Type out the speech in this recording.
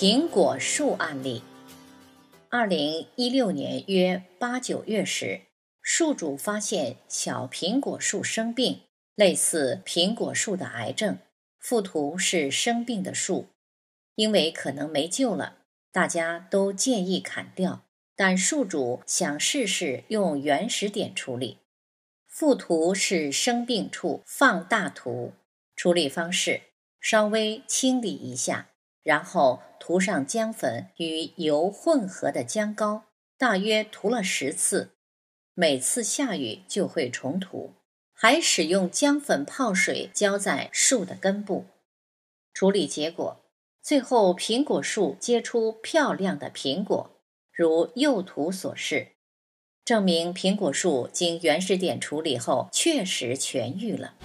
苹果树案例：二零一六年约八九月时，树主发现小苹果树生病，类似苹果树的癌症。附图是生病的树，因为可能没救了，大家都建议砍掉。但树主想试试用原始点处理。附图是生病处放大图，处理方式稍微清理一下。然后涂上姜粉与油混合的姜膏，大约涂了十次，每次下雨就会重涂。还使用姜粉泡水浇在树的根部。处理结果，最后苹果树结出漂亮的苹果，如右图所示，证明苹果树经原始点处理后确实痊愈了。